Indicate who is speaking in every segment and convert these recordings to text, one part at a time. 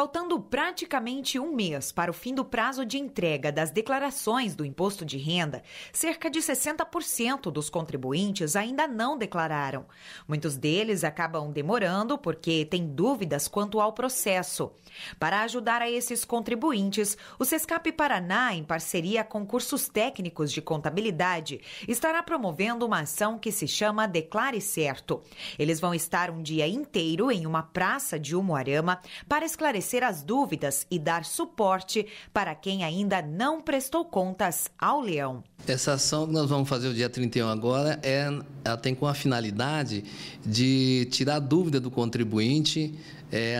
Speaker 1: Faltando praticamente um mês para o fim do prazo de entrega das declarações do imposto de renda, cerca de 60% dos contribuintes ainda não declararam. Muitos deles acabam demorando porque têm dúvidas quanto ao processo. Para ajudar a esses contribuintes, o Sescap Paraná, em parceria com cursos técnicos de contabilidade, estará promovendo uma ação que se chama Declare Certo. Eles vão estar um dia inteiro em uma praça de Umuarama para esclarecer esclarecer as dúvidas e dar suporte para quem ainda não prestou contas ao leão.
Speaker 2: Essa ação que nós vamos fazer o dia 31 agora é, ela tem com a finalidade de tirar dúvida do contribuinte, é,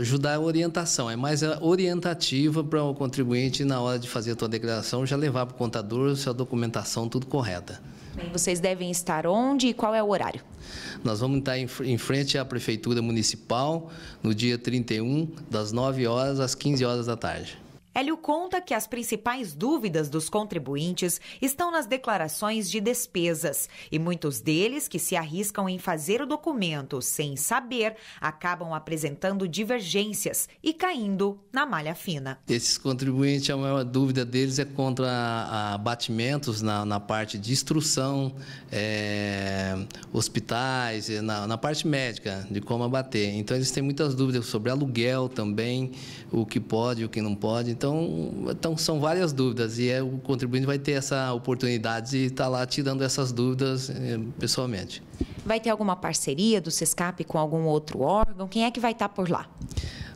Speaker 2: ajudar a orientação, é mais é, orientativa para o contribuinte na hora de fazer a sua declaração, já levar para o contador sua documentação tudo correta.
Speaker 1: Vocês devem estar onde e qual é o horário?
Speaker 2: Nós vamos estar em frente à Prefeitura Municipal no dia 31, das 9 horas às 15 horas da tarde.
Speaker 1: Hélio conta que as principais dúvidas dos contribuintes estão nas declarações de despesas e muitos deles que se arriscam em fazer o documento sem saber acabam apresentando divergências e caindo na malha fina.
Speaker 2: Esses contribuintes, a maior dúvida deles é contra abatimentos na, na parte de instrução, é hospitais, eh, na, na, parte médica, de como abater. Então, eles têm muitas dúvidas sobre aluguel também, o que pode, o que não pode. Então, então são várias dúvidas e é, o contribuinte vai ter essa oportunidade de estar tá lá tirando essas dúvidas eh, pessoalmente.
Speaker 1: Vai ter alguma parceria do SESCAP com algum outro órgão? Quem é que vai estar tá por lá?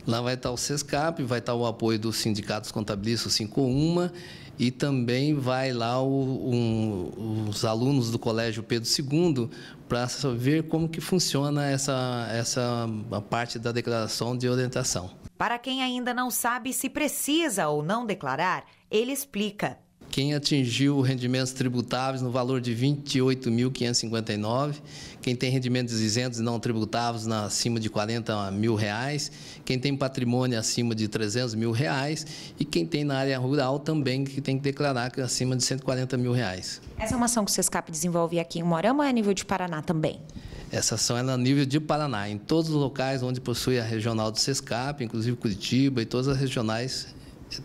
Speaker 2: Lá vai estar tá o SESCAP, vai estar o apoio dos sindicatos contabilistas, o 51, e também vai lá o, um, o os alunos do Colégio Pedro II para ver como que funciona essa, essa parte da declaração de orientação.
Speaker 1: Para quem ainda não sabe se precisa ou não declarar, ele explica.
Speaker 2: Quem atingiu rendimentos tributáveis no valor de 28.559, quem tem rendimentos isentos e não tributáveis na, acima de 40 mil reais, quem tem patrimônio acima de 300 mil reais e quem tem na área rural também que tem que declarar que é acima de 140 mil reais.
Speaker 1: Essa é uma ação que o Sescap desenvolve aqui em Morama ou é a nível de Paraná também?
Speaker 2: Essa ação é a nível de Paraná, em todos os locais onde possui a regional do Sescap, inclusive Curitiba e todas as regionais,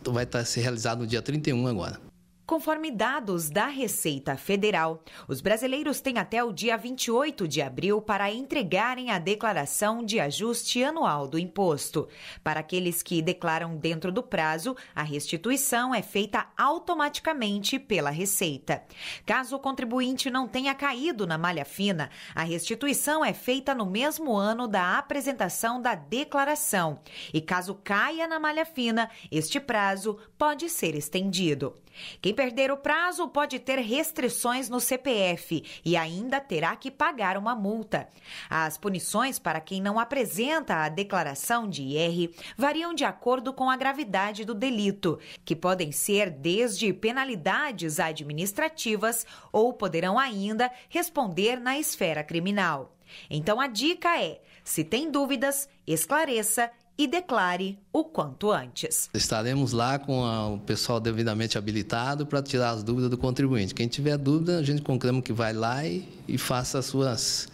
Speaker 2: vai estar se realizado no dia 31 agora.
Speaker 1: Conforme dados da Receita Federal, os brasileiros têm até o dia 28 de abril para entregarem a declaração de ajuste anual do imposto. Para aqueles que declaram dentro do prazo, a restituição é feita automaticamente pela Receita. Caso o contribuinte não tenha caído na malha fina, a restituição é feita no mesmo ano da apresentação da declaração. E caso caia na malha fina, este prazo pode ser estendido. Quem quem perder o prazo pode ter restrições no CPF e ainda terá que pagar uma multa. As punições para quem não apresenta a declaração de IR variam de acordo com a gravidade do delito, que podem ser desde penalidades administrativas ou poderão ainda responder na esfera criminal. Então a dica é: se tem dúvidas, esclareça e declare o quanto antes.
Speaker 2: Estaremos lá com a, o pessoal devidamente habilitado para tirar as dúvidas do contribuinte. Quem tiver dúvida, a gente conclama que vai lá e, e faça as suas,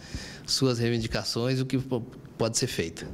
Speaker 2: suas reivindicações, o que pode ser feito.